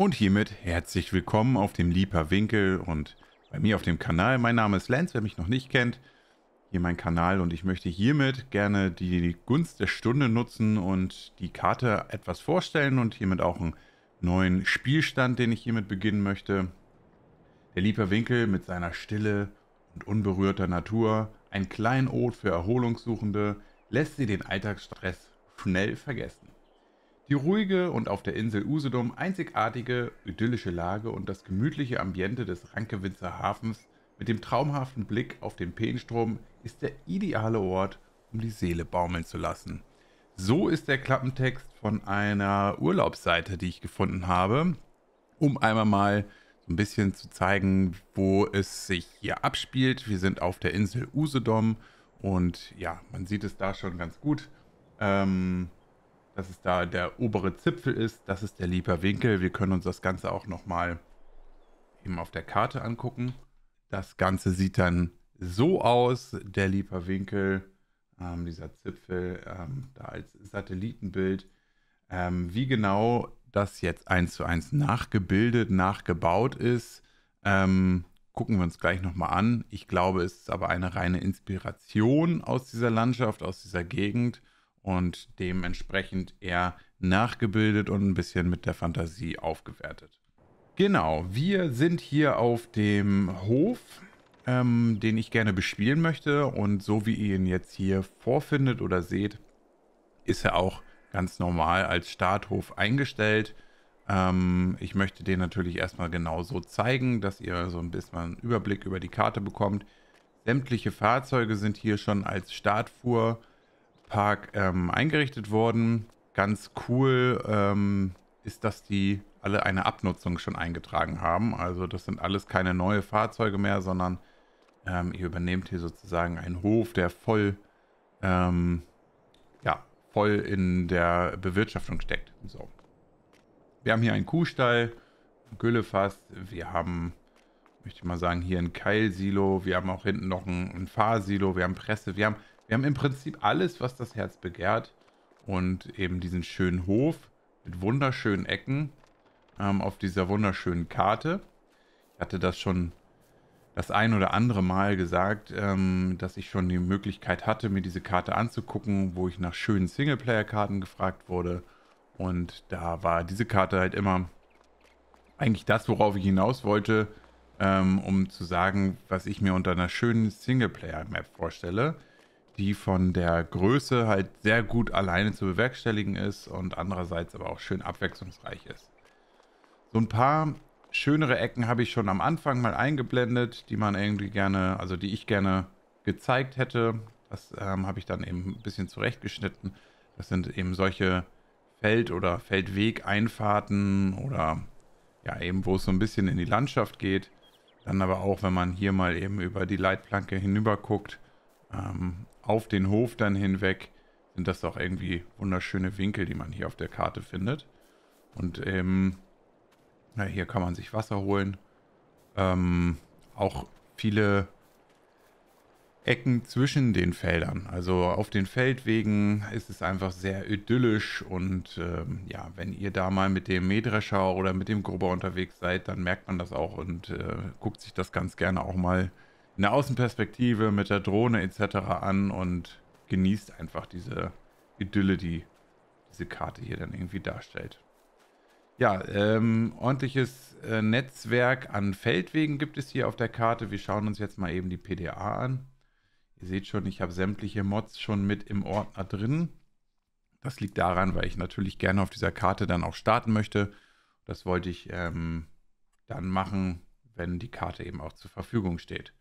Und hiermit herzlich willkommen auf dem Lieper Winkel und bei mir auf dem Kanal. Mein Name ist Lenz, wer mich noch nicht kennt, hier mein Kanal und ich möchte hiermit gerne die Gunst der Stunde nutzen und die Karte etwas vorstellen und hiermit auch einen neuen Spielstand, den ich hiermit beginnen möchte. Der Lieper Winkel mit seiner Stille und unberührter Natur, ein Kleinod für Erholungssuchende, lässt sie den Alltagsstress schnell vergessen. Die ruhige und auf der Insel Usedom einzigartige, idyllische Lage und das gemütliche Ambiente des Rankewitzer Hafens mit dem traumhaften Blick auf den Peenstrom ist der ideale Ort, um die Seele baumeln zu lassen. So ist der Klappentext von einer Urlaubsseite, die ich gefunden habe, um einmal mal so ein bisschen zu zeigen, wo es sich hier abspielt. Wir sind auf der Insel Usedom und ja, man sieht es da schon ganz gut. Ähm, dass es da der obere Zipfel ist. Das ist der Lieper Winkel. Wir können uns das Ganze auch nochmal eben auf der Karte angucken. Das Ganze sieht dann so aus, der Lieper Winkel, ähm, dieser Zipfel, ähm, da als Satellitenbild. Ähm, wie genau das jetzt eins zu eins nachgebildet, nachgebaut ist, ähm, gucken wir uns gleich nochmal an. Ich glaube, es ist aber eine reine Inspiration aus dieser Landschaft, aus dieser Gegend und dementsprechend eher nachgebildet und ein bisschen mit der Fantasie aufgewertet. Genau, wir sind hier auf dem Hof, ähm, den ich gerne bespielen möchte und so wie ihr ihn jetzt hier vorfindet oder seht, ist er auch ganz normal als Starthof eingestellt. Ähm, ich möchte den natürlich erstmal genau so zeigen, dass ihr so ein bisschen einen Überblick über die Karte bekommt. Sämtliche Fahrzeuge sind hier schon als Startfuhr Park ähm, eingerichtet worden. Ganz cool ähm, ist, dass die alle eine Abnutzung schon eingetragen haben. Also das sind alles keine neuen Fahrzeuge mehr, sondern ähm, ihr übernehmt hier sozusagen einen Hof, der voll, ähm, ja, voll in der Bewirtschaftung steckt. So. Wir haben hier einen Kuhstall, ein Güllefass, wir haben, möchte ich mal sagen, hier ein Keilsilo, wir haben auch hinten noch ein, ein Fahrsilo, wir haben Presse, wir haben wir haben im Prinzip alles, was das Herz begehrt und eben diesen schönen Hof mit wunderschönen Ecken ähm, auf dieser wunderschönen Karte. Ich hatte das schon das ein oder andere Mal gesagt, ähm, dass ich schon die Möglichkeit hatte, mir diese Karte anzugucken, wo ich nach schönen Singleplayer-Karten gefragt wurde. Und da war diese Karte halt immer eigentlich das, worauf ich hinaus wollte, ähm, um zu sagen, was ich mir unter einer schönen Singleplayer-Map vorstelle die von der Größe halt sehr gut alleine zu bewerkstelligen ist und andererseits aber auch schön abwechslungsreich ist. So ein paar schönere Ecken habe ich schon am Anfang mal eingeblendet, die man irgendwie gerne, also die ich gerne gezeigt hätte. Das ähm, habe ich dann eben ein bisschen zurechtgeschnitten. Das sind eben solche Feld- oder Feldwegeinfahrten oder ja, eben wo es so ein bisschen in die Landschaft geht. Dann aber auch, wenn man hier mal eben über die Leitplanke hinüber guckt, ähm, auf den Hof dann hinweg sind das doch irgendwie wunderschöne Winkel, die man hier auf der Karte findet. Und ähm, na, hier kann man sich Wasser holen. Ähm, auch viele Ecken zwischen den Feldern. Also auf den Feldwegen ist es einfach sehr idyllisch und ähm, ja, wenn ihr da mal mit dem Mähdrescher oder mit dem Gruber unterwegs seid, dann merkt man das auch und äh, guckt sich das ganz gerne auch mal an eine Außenperspektive mit der Drohne etc. an und genießt einfach diese Idylle, die diese Karte hier dann irgendwie darstellt. Ja, ähm, ordentliches äh, Netzwerk an Feldwegen gibt es hier auf der Karte. Wir schauen uns jetzt mal eben die PDA an. Ihr seht schon, ich habe sämtliche Mods schon mit im Ordner drin. Das liegt daran, weil ich natürlich gerne auf dieser Karte dann auch starten möchte. Das wollte ich ähm, dann machen, wenn die Karte eben auch zur Verfügung steht.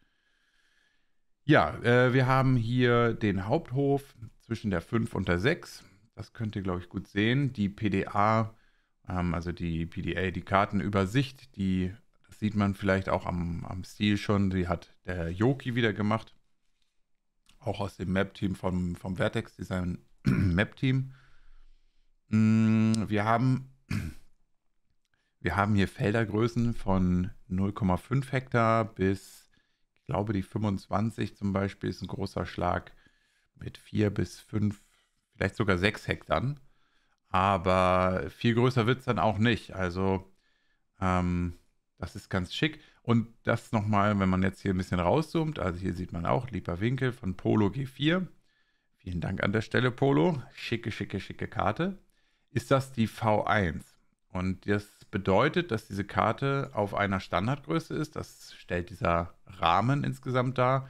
Ja, äh, wir haben hier den Haupthof zwischen der 5 und der 6. Das könnt ihr, glaube ich, gut sehen. Die PDA, ähm, also die PDA, die Kartenübersicht, die das sieht man vielleicht auch am, am Stil schon. Die hat der Yoki wieder gemacht. Auch aus dem Map-Team vom, vom Vertex Design Map-Team. Mm, wir haben wir haben hier Feldergrößen von 0,5 Hektar bis glaube, die 25 zum Beispiel ist ein großer Schlag mit vier bis fünf, vielleicht sogar sechs Hektar. Aber viel größer wird es dann auch nicht. Also ähm, das ist ganz schick. Und das nochmal, wenn man jetzt hier ein bisschen rauszoomt, also hier sieht man auch, lieber Winkel von Polo G4. Vielen Dank an der Stelle, Polo. Schicke, schicke, schicke Karte. Ist das die V1? Und das bedeutet, dass diese Karte auf einer Standardgröße ist. Das stellt dieser Rahmen insgesamt dar,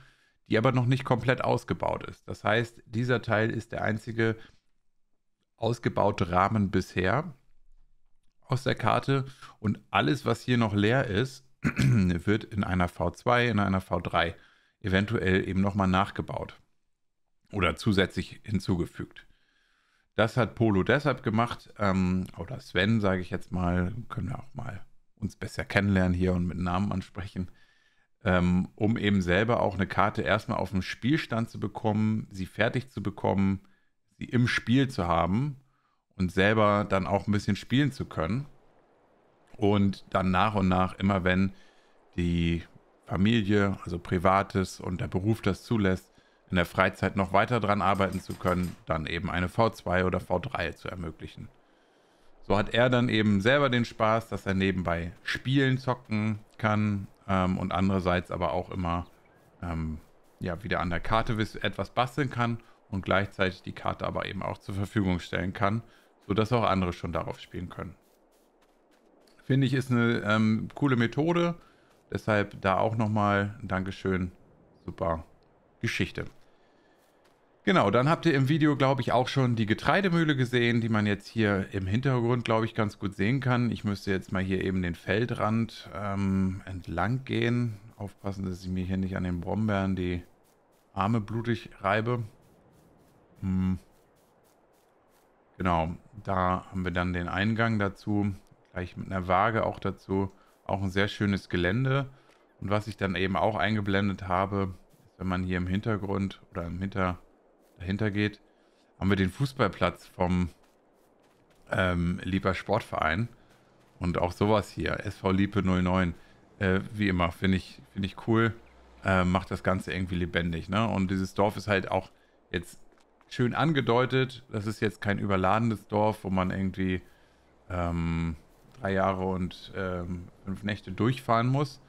die aber noch nicht komplett ausgebaut ist. Das heißt, dieser Teil ist der einzige ausgebaute Rahmen bisher aus der Karte und alles, was hier noch leer ist, wird in einer V2, in einer V3 eventuell eben nochmal nachgebaut oder zusätzlich hinzugefügt. Das hat Polo deshalb gemacht, ähm, oder Sven, sage ich jetzt mal, können wir auch mal uns besser kennenlernen hier und mit Namen ansprechen, ähm, um eben selber auch eine Karte erstmal auf dem Spielstand zu bekommen, sie fertig zu bekommen, sie im Spiel zu haben und selber dann auch ein bisschen spielen zu können. Und dann nach und nach, immer wenn die Familie, also Privates und der Beruf das zulässt, in der Freizeit noch weiter dran arbeiten zu können, dann eben eine V2 oder V3 zu ermöglichen. So hat er dann eben selber den Spaß, dass er nebenbei spielen, zocken kann ähm, und andererseits aber auch immer ähm, ja, wieder an der Karte etwas basteln kann und gleichzeitig die Karte aber eben auch zur Verfügung stellen kann, sodass auch andere schon darauf spielen können. Finde ich ist eine ähm, coole Methode, deshalb da auch nochmal ein Dankeschön, super Geschichte. Genau, dann habt ihr im Video, glaube ich, auch schon die Getreidemühle gesehen, die man jetzt hier im Hintergrund, glaube ich, ganz gut sehen kann. Ich müsste jetzt mal hier eben den Feldrand ähm, entlang gehen. Aufpassen, dass ich mir hier nicht an den Brombeeren die Arme blutig reibe. Hm. Genau, da haben wir dann den Eingang dazu, gleich mit einer Waage auch dazu. Auch ein sehr schönes Gelände. Und was ich dann eben auch eingeblendet habe, ist, wenn man hier im Hintergrund oder im Hintergrund dahinter geht, haben wir den Fußballplatz vom ähm, Lieber Sportverein und auch sowas hier, SV Liepe 09. Äh, wie immer, finde ich, find ich cool, äh, macht das Ganze irgendwie lebendig. Ne? Und dieses Dorf ist halt auch jetzt schön angedeutet. Das ist jetzt kein überladenes Dorf, wo man irgendwie ähm, drei Jahre und ähm, fünf Nächte durchfahren muss.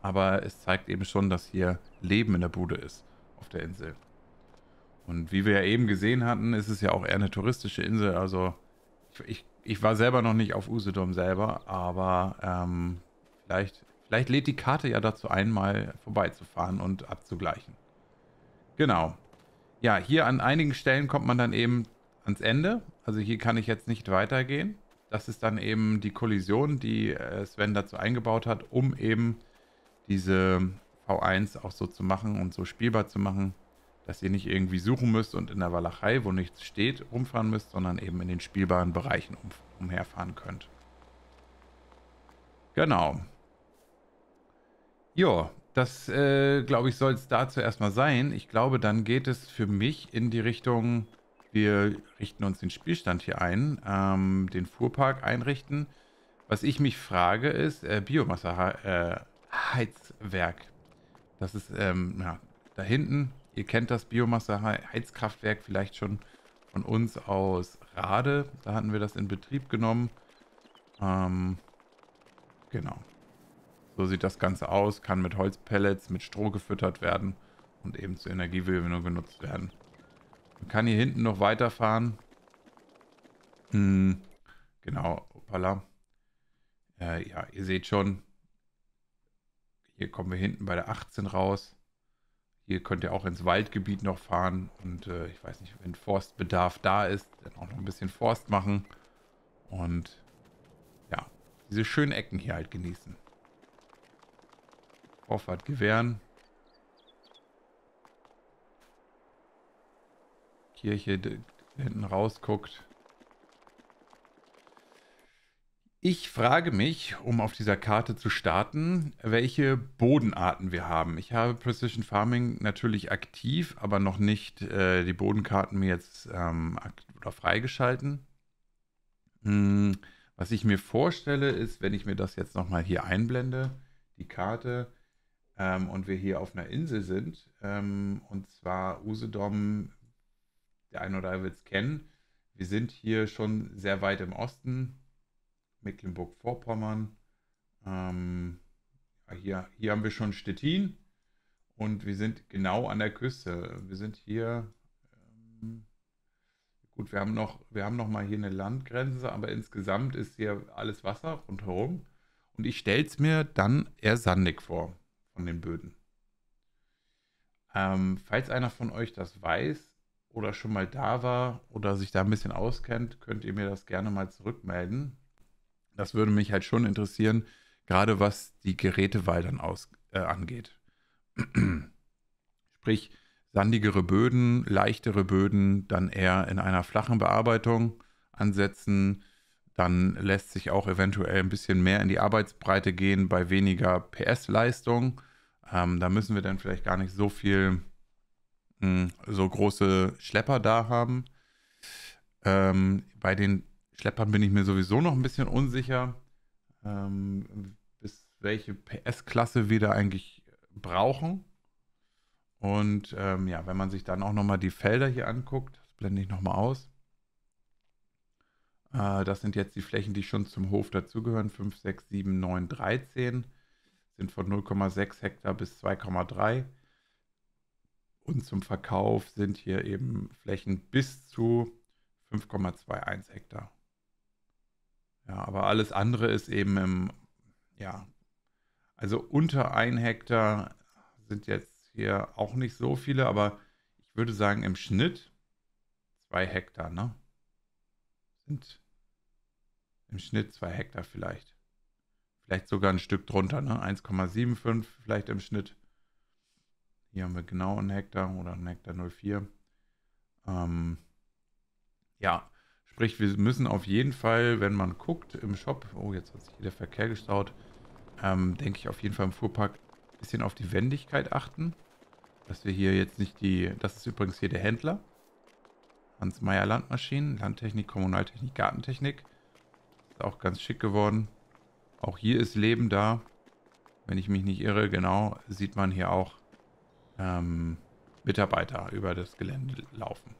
Aber es zeigt eben schon, dass hier Leben in der Bude ist auf der Insel. Und wie wir ja eben gesehen hatten, ist es ja auch eher eine touristische Insel. Also ich, ich war selber noch nicht auf Usedom selber, aber ähm, vielleicht, vielleicht lädt die Karte ja dazu ein, mal vorbeizufahren und abzugleichen. Genau. Ja, hier an einigen Stellen kommt man dann eben ans Ende. Also hier kann ich jetzt nicht weitergehen. Das ist dann eben die Kollision, die äh, Sven dazu eingebaut hat, um eben diese V1 auch so zu machen und so spielbar zu machen dass ihr nicht irgendwie suchen müsst und in der Walachei, wo nichts steht, rumfahren müsst, sondern eben in den spielbaren Bereichen um, umherfahren könnt. Genau. Jo, das äh, glaube ich soll es dazu erstmal sein. Ich glaube, dann geht es für mich in die Richtung, wir richten uns den Spielstand hier ein, ähm, den Fuhrpark einrichten. Was ich mich frage ist, äh, Biomasseheizwerk. Äh, das ist ähm, ja, da hinten Ihr kennt das Biomasseheizkraftwerk vielleicht schon von uns aus Rade. Da hatten wir das in Betrieb genommen. Ähm, genau. So sieht das Ganze aus. Kann mit Holzpellets, mit Stroh gefüttert werden und eben zur Energiegewinnung genutzt werden. Man kann hier hinten noch weiterfahren. Hm, genau, hoppala. Äh, ja, ihr seht schon, hier kommen wir hinten bei der 18 raus. Hier könnt ihr auch ins Waldgebiet noch fahren und äh, ich weiß nicht, wenn Forstbedarf da ist, dann auch noch ein bisschen Forst machen und ja, diese schönen Ecken hier halt genießen. Vorfahrt gewähren. Kirche die hinten rausguckt. Ich frage mich, um auf dieser Karte zu starten, welche Bodenarten wir haben. Ich habe Precision Farming natürlich aktiv, aber noch nicht äh, die Bodenkarten mir jetzt ähm, oder freigeschalten. Hm, was ich mir vorstelle, ist, wenn ich mir das jetzt nochmal hier einblende, die Karte, ähm, und wir hier auf einer Insel sind, ähm, und zwar Usedom, der eine oder andere wird es kennen. Wir sind hier schon sehr weit im Osten Mecklenburg-Vorpommern. Ähm, hier, hier haben wir schon Stettin und wir sind genau an der Küste. Wir sind hier, ähm, gut, wir haben, noch, wir haben noch mal hier eine Landgrenze, aber insgesamt ist hier alles Wasser rundherum. Und ich stelle es mir dann eher sandig vor von den Böden. Ähm, falls einer von euch das weiß oder schon mal da war oder sich da ein bisschen auskennt, könnt ihr mir das gerne mal zurückmelden. Das würde mich halt schon interessieren, gerade was die Gerätewahl dann aus, äh, angeht. Sprich, sandigere Böden, leichtere Böden, dann eher in einer flachen Bearbeitung ansetzen. Dann lässt sich auch eventuell ein bisschen mehr in die Arbeitsbreite gehen bei weniger PS-Leistung. Ähm, da müssen wir dann vielleicht gar nicht so viel, mh, hm, so große Schlepper da haben. Ähm, bei den Schleppern bin ich mir sowieso noch ein bisschen unsicher, ähm, bis welche PS-Klasse wir da eigentlich brauchen. Und ähm, ja, wenn man sich dann auch nochmal die Felder hier anguckt, das blende ich nochmal aus. Äh, das sind jetzt die Flächen, die schon zum Hof dazugehören. 5, 6, 7, 9, 13 sind von 0,6 Hektar bis 2,3. Und zum Verkauf sind hier eben Flächen bis zu 5,21 Hektar. Ja, aber alles andere ist eben im, ja, also unter ein Hektar sind jetzt hier auch nicht so viele, aber ich würde sagen im Schnitt zwei Hektar, ne? Sind im Schnitt zwei Hektar vielleicht. Vielleicht sogar ein Stück drunter, ne? 1,75 vielleicht im Schnitt. Hier haben wir genau einen Hektar oder einen Hektar 04. Ähm, ja, Sprich, wir müssen auf jeden Fall, wenn man guckt im Shop, oh, jetzt hat sich hier der Verkehr gestaut, ähm, denke ich auf jeden Fall im Fuhrpark ein bisschen auf die Wendigkeit achten. Dass wir hier jetzt nicht die, das ist übrigens hier der Händler. Hans Meyer Landmaschinen, Landtechnik, Kommunaltechnik, Gartentechnik. Ist auch ganz schick geworden. Auch hier ist Leben da. Wenn ich mich nicht irre, genau, sieht man hier auch ähm, Mitarbeiter über das Gelände laufen.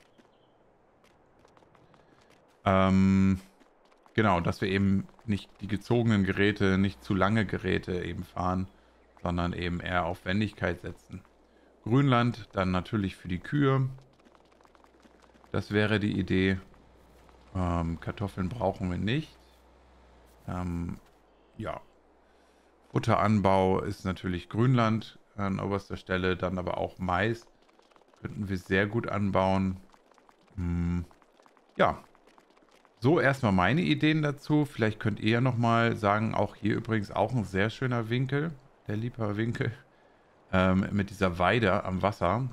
Ähm, genau, dass wir eben nicht die gezogenen Geräte, nicht zu lange Geräte eben fahren, sondern eben eher auf Wendigkeit setzen. Grünland dann natürlich für die Kühe. Das wäre die Idee. Ähm, Kartoffeln brauchen wir nicht. Ähm, ja. Butteranbau ist natürlich Grünland an oberster Stelle, dann aber auch Mais. Könnten wir sehr gut anbauen. Hm. Ja, so, erstmal meine Ideen dazu. Vielleicht könnt ihr ja nochmal sagen, auch hier übrigens auch ein sehr schöner Winkel, der Liebhaber-Winkel, ähm, mit dieser Weide am Wasser.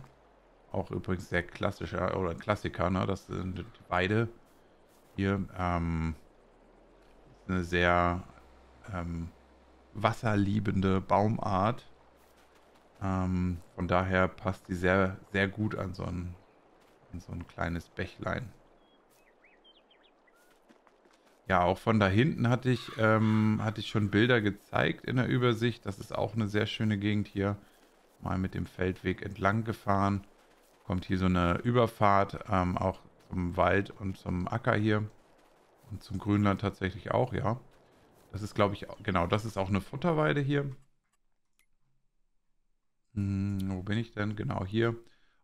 Auch übrigens sehr klassischer oder Klassiker, ne? Das sind die Weide hier. Ähm, eine sehr ähm, wasserliebende Baumart. Ähm, von daher passt die sehr, sehr gut an so ein, an so ein kleines Bächlein. Ja, auch von da hinten hatte ich, ähm, hatte ich schon Bilder gezeigt in der Übersicht. Das ist auch eine sehr schöne Gegend hier. Mal mit dem Feldweg entlang gefahren. Kommt hier so eine Überfahrt, ähm, auch zum Wald und zum Acker hier. Und zum Grünland tatsächlich auch, ja. Das ist, glaube ich, genau, das ist auch eine Futterweide hier. Hm, wo bin ich denn? Genau hier.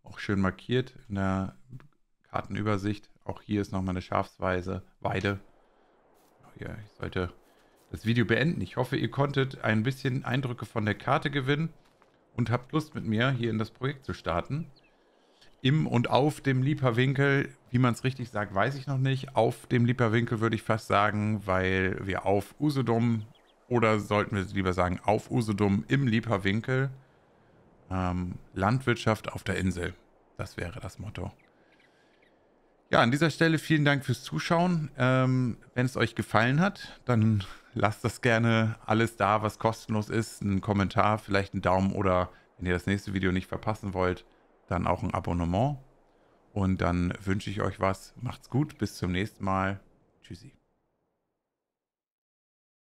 Auch schön markiert in der Kartenübersicht. Auch hier ist nochmal eine Schafsweise, Weide ja, ich sollte das Video beenden. Ich hoffe, ihr konntet ein bisschen Eindrücke von der Karte gewinnen und habt Lust mit mir, hier in das Projekt zu starten. Im und auf dem Lieperwinkel, wie man es richtig sagt, weiß ich noch nicht. Auf dem Lieperwinkel würde ich fast sagen, weil wir auf Usedom oder sollten wir lieber sagen, auf Usedom im Lieperwinkel ähm, Landwirtschaft auf der Insel. Das wäre das Motto. Ja, an dieser Stelle vielen Dank fürs Zuschauen. Ähm, wenn es euch gefallen hat, dann lasst das gerne alles da, was kostenlos ist. Ein Kommentar, vielleicht einen Daumen oder wenn ihr das nächste Video nicht verpassen wollt, dann auch ein Abonnement. Und dann wünsche ich euch was. Macht's gut. Bis zum nächsten Mal. Tschüssi.